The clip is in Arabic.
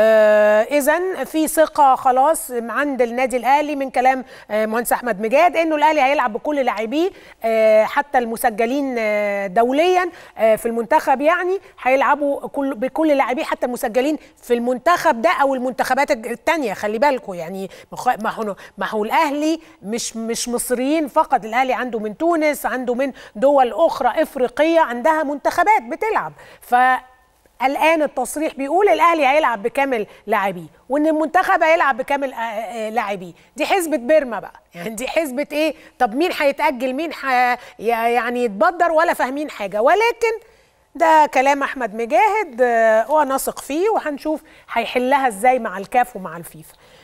آه، اذا في ثقه خلاص عند النادي الاهلي من كلام آه، مهندس احمد مجاد انه الاهلي هيلعب بكل لاعبيه آه، حتى المسجلين دوليا في المنتخب يعني هيلعبوا كل بكل لاعبيه حتى المسجلين في المنتخب ده او المنتخبات الثانيه خلي بالكم يعني ما هو ما هو الاهلي مش مش مصريين فقط الاهلي عنده من تونس عنده من دول اخرى افريقيه عندها منتخبات بتلعب ف الان التصريح بيقول الاهلي هيلعب بكامل لاعبيه وان المنتخب هيلعب بكامل آه، آه، لاعبيه دي حزبه بيرما بقى يعني دي حزبه ايه طب مين هيتاجل مين حي... يعني يتبدر ولا فاهمين حاجه ولكن ده كلام احمد مجاهد آه، وانا ثق فيه وهنشوف هيحلها ازاي مع الكاف ومع الفيفا